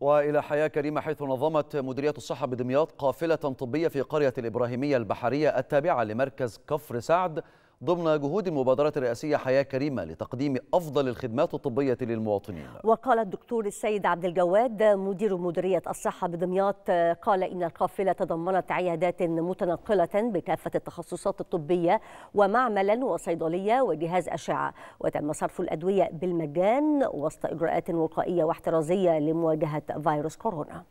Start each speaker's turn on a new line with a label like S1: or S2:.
S1: وإلى حياة كريمة حيث نظمت مديرية الصحة بدمياط قافلة طبية في قرية الإبراهيمية البحرية التابعة لمركز كفر سعد ضمن جهود المبادرة الرئاسية حياة كريمة لتقديم أفضل الخدمات الطبية للمواطنين
S2: وقال الدكتور السيد عبد الجواد مدير مديرية الصحة بدمياط قال إن القافلة تضمنت عيادات متنقلة بكافة التخصصات الطبية ومعملا وصيدلية وجهاز أشعة وتم صرف الأدوية بالمجان وسط إجراءات وقائية واحترازية لمواجهة فيروس كورونا